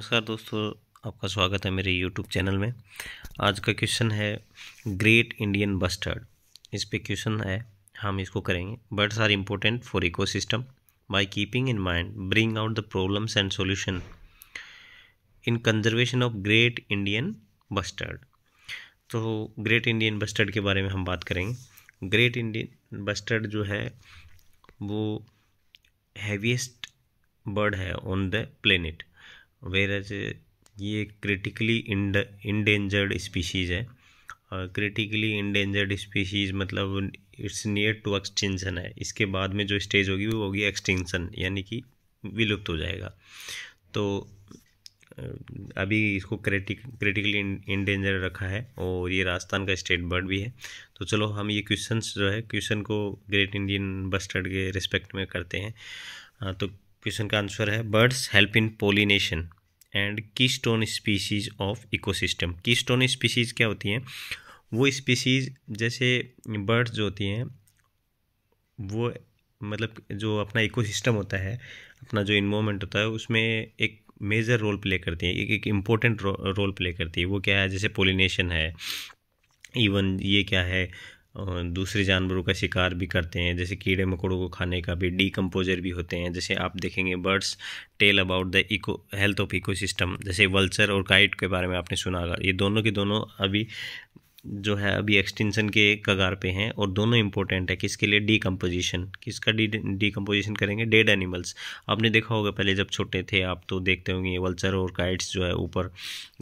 नमस्कार दोस्तों आपका स्वागत है मेरे यूट्यूब चैनल में आज का क्वेश्चन है ग्रेट इंडियन बस्टर्ड इस पे क्वेश्चन है हम इसको करेंगे birds are important for ecosystem by keeping in mind bring out the problems and solution in conservation of great Indian bustard तो ग्रेट इंडियन बस्टर्ड के बारे में हम बात करेंगे ग्रेट इंडियन बस्टर्ड जो है वो हैवीस्ट बर्ड है on the planet whereas ये क्रिटिकली इंडेंजर्ड स्पीशीज़ है और क्रिटिकली इंडेंजर्ड स्पीशीज़ मतलब इट्स नियर टू एक्सटेंशन है इसके बाद में जो स्टेज होगी वो होगी एक्सटेंशन यानी कि विलुप्त हो जाएगा तो अभी इसको क्रिटिक क्रिटिकली इंडेंजर रखा है और ये राजस्थान का स्टेट बर्ड भी है तो चलो हम ये क्वेश्चंस जो है क्वेश्चन को ग्रेट इंडियन बस्टर्ड के रिस्पेक्ट में करते हैं तो क्वेश्चन का आंसर है birds help in pollination and keystone species of ecosystem keystone species क्या होती हैं वो स्पीसीज जैसे बर्ड्स जो होती हैं वो मतलब जो अपना इकोसिस्टम होता है अपना जो इन्वॉर्मेंट होता है उसमें एक मेजर रोल प्ले करती हैं एक एक इम्पोर्टेंट रो, रोल प्ले करती है वो क्या है जैसे पोलिनेशन है इवन ये क्या है दूसरे जानवरों का शिकार भी करते हैं जैसे कीड़े मकोड़ों को खाने का भी डीकम्पोजर भी होते हैं जैसे आप देखेंगे birds tell about the eco health of ecosystem जैसे वल्चर और काइट के बारे में आपने सुना होगा ये दोनों के दोनों अभी जो है अभी एक्सटेंशन के कगार पे हैं और दोनों इंपॉर्टेंट है किसके लिए डीकम्पोजिशन किसका डी डीकम्पोजिशन करेंगे डेड एनिमल्स आपने देखा होगा पहले जब छोटे थे आप तो देखते होंगे वल्चर और काइट्स जो है ऊपर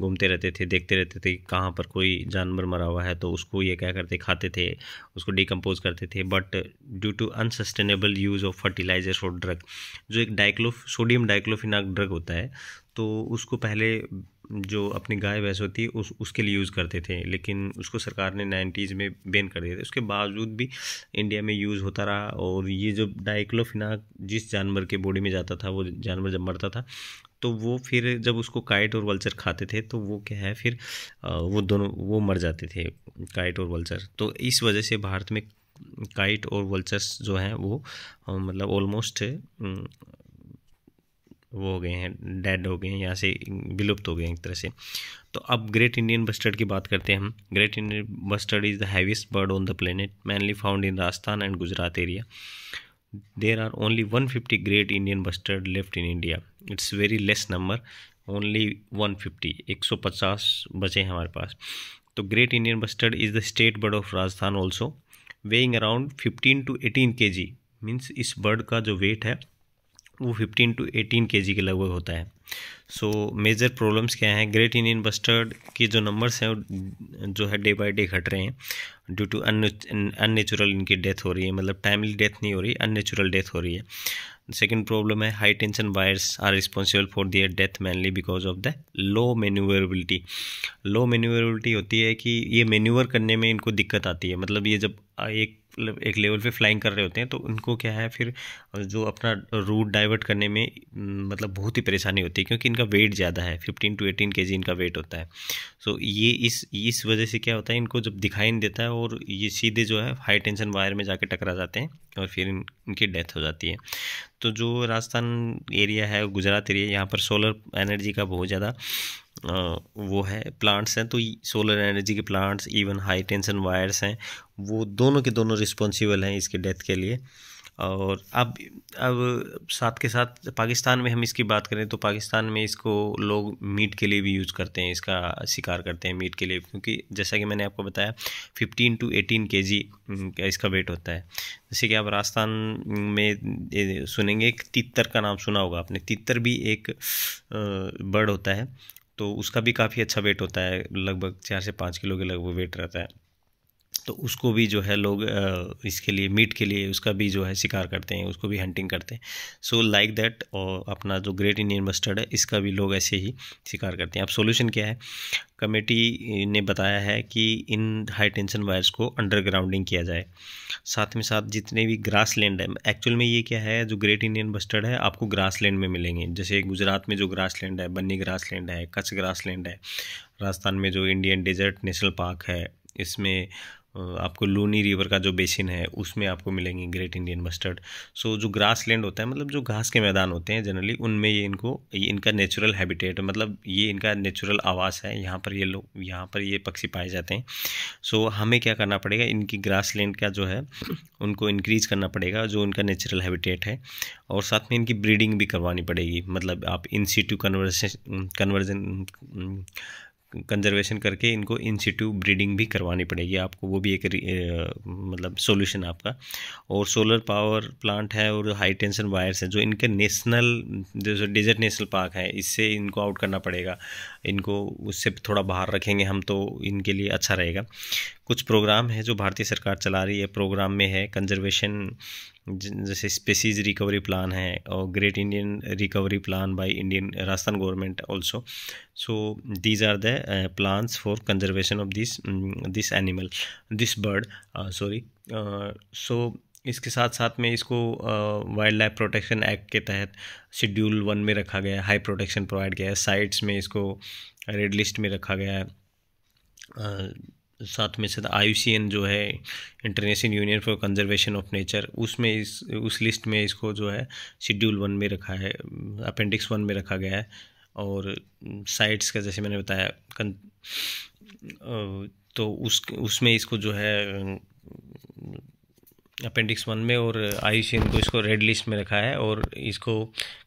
घूमते रहते थे देखते रहते थे कहाँ पर कोई जानवर मरा हुआ है तो उसको ये क्या करते खाते थे उसको डिकम्पोज करते थे but due to unsustainable use of fertilisers और ड्रग जो एक डाइक्लो सोडियम डाइक्लोफिनाक ड्रग होता है तो उसको पहले जो अपनी गाय भैंस होती है उस उसके लिए यूज़ करते थे लेकिन उसको सरकार ने नाइन्टीज़ में बैन कर दिया था उसके बावजूद भी इंडिया में यूज़ होता रहा और ये जो डाइक्लोफिनाक जिस जानवर के बॉडी में जाता था वो जानवर जब मरता था तो वो फिर जब उसको काइट और वल्चर खाते थे तो वो क्या है फिर वो दोनों वो मर जाते थे काइट और वल्चर तो इस वजह से भारत में काइट और वल्चर्स जो हैं वो मतलब ऑलमोस्ट वो हो गए हैं डेड हो गए हैं यहाँ से विलुप्त हो गए हैं एक तरह से तो अब ग्रेट इंडियन बस्टर्ड की बात करते हैं हम great Indian bustard is the heaviest bird on the planet mainly found in Rajasthan and Gujarat area there are only one fifty great Indian bustard left in India it's very less number only one fifty एक सौ पचास बचे हैं हमारे पास तो great Indian bustard is the state bird of Rajasthan also weighing around fifteen to eighteen K G means इस bird का जो वेट है वो 15 टू 18 के के लगभग होता है सो मेजर प्रॉब्लम्स क्या हैं ग्रेट इंडियन बस्टर्ड के जो नंबर्स हैं जो है डे बाय डे घट रहे हैं ड्यू टू अननेचुरल इनकी डेथ हो रही है मतलब टाइमली डेथ नहीं हो रही अननेचुरल डेथ हो रही है सेकेंड प्रॉब्लम है high tension wires are responsible for their death mainly because of the low manoeuvrability low manoeuvrability होती है कि ये मेन्यूवर करने में इनको दिक्कत आती है मतलब ये जब एक मतलब एक लेवल पे फ्लाइंग कर रहे होते हैं तो उनको क्या है फिर जो अपना रूट डाइवर्ट करने में मतलब बहुत ही परेशानी होती है क्योंकि इनका वेट ज़्यादा है फिफ्टीन टू एटीन के इनका वेट होता है सो ये इस इस वजह से क्या होता है इनको जब दिखाई नहीं देता है और ये सीधे जो है हाई टेंशन वायर में जाके टकरा जाते हैं और फिर इन, इनकी डेथ हो जाती है तो जो राजस्थान एरिया है गुजरात एरिया यहाँ पर सोलर एनर्जी का बहुत ज़्यादा वो है प्लांट्स हैं तो सोलर एनर्जी के plants even high tension wires हैं वो दोनों के दोनों रिस्पॉन्सिबल हैं इसके डेथ के लिए और अब अब साथ के साथ पाकिस्तान में हम इसकी बात करें तो पाकिस्तान में इसको लोग मीट के लिए भी यूज़ करते हैं इसका शिकार करते हैं मीट के लिए क्योंकि जैसा कि मैंने आपको बताया 15 टू 18 के जी का इसका वेट होता है जैसे कि आप राजस्थान में सुनेंगे एक तितर का नाम सुना होगा आपने तितर भी एक बर्ड होता है तो उसका भी काफ़ी अच्छा वेट होता है लगभग चार से पाँच किलो के लगभग वेट रहता है तो उसको भी जो है लोग इसके लिए मीट के लिए उसका भी जो है शिकार करते हैं उसको भी हंटिंग करते हैं सो लाइक दैट और अपना जो ग्रेट इंडियन मस्टर्ड है इसका भी लोग ऐसे ही शिकार करते हैं अब सोल्यूशन क्या है कमेटी ने बताया है कि इन हाई टेंशन वायर्स को अंडरग्राउंडिंग किया जाए साथ में साथ जितने भी ग्रास लैंड है एक्चुअल में ये क्या है जो ग्रेट इंडियन बस्टर्ड है आपको ग्रास लैंड में मिलेंगे जैसे गुजरात में जो ग्रास लैंड है बन्नी ग्रास लैंड है कच्छ ग्रास लैंड है राजस्थान में जो इंडियन डेजर्ट नेशनल पार्क है इसमें आपको लूनी रिवर का जो बेसिन है उसमें आपको मिलेंगे ग्रेट इंडियन मस्टर्ड सो जो ग्रास लैंड होता है मतलब जो घास के मैदान होते हैं जनरली उनमें ये इनको ये इनका नेचुरल हैबिटेट मतलब ये इनका नेचुरल आवास है यहाँ पर ये लोग यहाँ पर ये पक्षी पाए जाते हैं सो so, हमें क्या करना पड़ेगा इनकी ग्रास लैंड का जो है उनको इंक्रीज करना पड़ेगा जो इनका नेचुरल हैबिटेट है और साथ में इनकी ब्रीडिंग भी करवानी पड़ेगी मतलब आप in situ conversion conversion conservation करके इनको इन सिटू ब्रीडिंग भी करवानी पड़ेगी आपको वो भी एक मतलब सॉल्यूशन आपका और सोलर पावर प्लांट है और हाई टेंशन वायर्स हैं जो इनके नेशनल जैसे डेजर्ट नेशनल पार्क है इससे इनको आउट करना पड़ेगा इनको उससे थोड़ा बाहर रखेंगे हम तो इनके लिए अच्छा रहेगा कुछ प्रोग्राम है जो भारतीय सरकार चला रही है प्रोग्राम में है कंजर्वेशन जैसे स्पेसीज रिकवरी प्लान है और great Indian recovery plan by Indian Rajasthan government also so these are the plans for conservation of this this animal this bird sorry so इसके साथ साथ में इसको वाइल्ड लाइफ प्रोटेक्शन एक्ट के तहत शेड्यूल वन में रखा गया है हाई प्रोटेक्शन प्रोवाइड किया है साइट्स में इसको रेड लिस्ट में रखा गया है uh, साथ में साथ आई जो है International Union for conservation of Nature उसमें इस उस लिस्ट में इसको जो है शेड्यूल वन में रखा है अपेंडिक्स वन में रखा गया है और साइट्स का जैसे मैंने बताया कं, तो उस उसमें इसको जो है अपेंडिक्स वन में और आयुषीन को इसको रेड लिस्ट में रखा है और इसको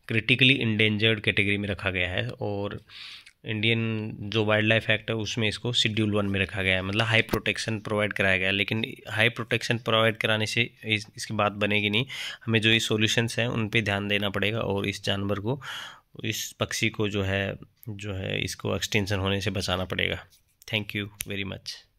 क्रिटिकली इंडेंजर्ड कैटेगरी में रखा गया है और इंडियन जो वाइल्ड लाइफ एक्ट है उसमें इसको शेड्यूल वन में रखा गया है मतलब हाई प्रोटेक्शन प्रोवाइड कराया गया है लेकिन हाई प्रोटेक्शन प्रोवाइड कराने से इस, इसकी बात बनेगी नहीं हमें जो ये सॉल्यूशंस हैं उन पर ध्यान देना पड़ेगा और इस जानवर को इस पक्षी को जो है जो है इसको एक्सटेंशन होने से बचाना पड़ेगा थैंक यू वेरी मच